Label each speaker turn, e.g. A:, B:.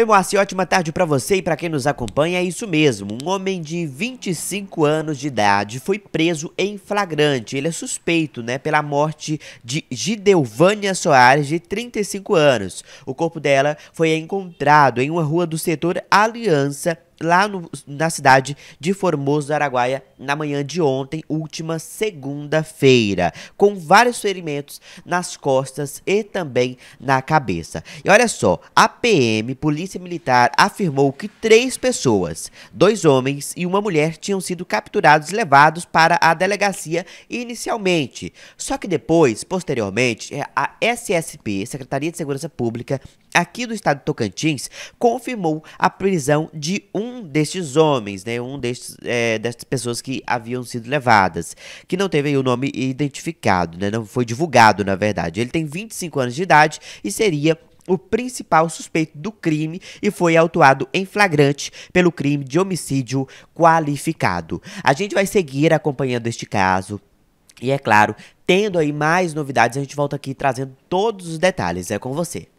A: Oi, Moacir, ótima tarde para você e para quem nos acompanha. É isso mesmo. Um homem de 25 anos de idade foi preso em flagrante. Ele é suspeito, né, pela morte de Gidelvânia Soares, de 35 anos. O corpo dela foi encontrado em uma rua do setor Aliança lá no, na cidade de Formoso do Araguaia na manhã de ontem, última segunda-feira, com vários ferimentos nas costas e também na cabeça. E olha só, a PM, Polícia Militar, afirmou que três pessoas, dois homens e uma mulher, tinham sido capturados e levados para a delegacia inicialmente. Só que depois, posteriormente, é, a SSP, Secretaria de Segurança Pública, aqui do estado de Tocantins, confirmou a prisão de um um destes homens, né, um destes, é, destas pessoas que haviam sido levadas, que não teve o nome identificado, né, não foi divulgado, na verdade. Ele tem 25 anos de idade e seria o principal suspeito do crime e foi autuado em flagrante pelo crime de homicídio qualificado. A gente vai seguir acompanhando este caso. E é claro, tendo aí mais novidades, a gente volta aqui trazendo todos os detalhes. É com você.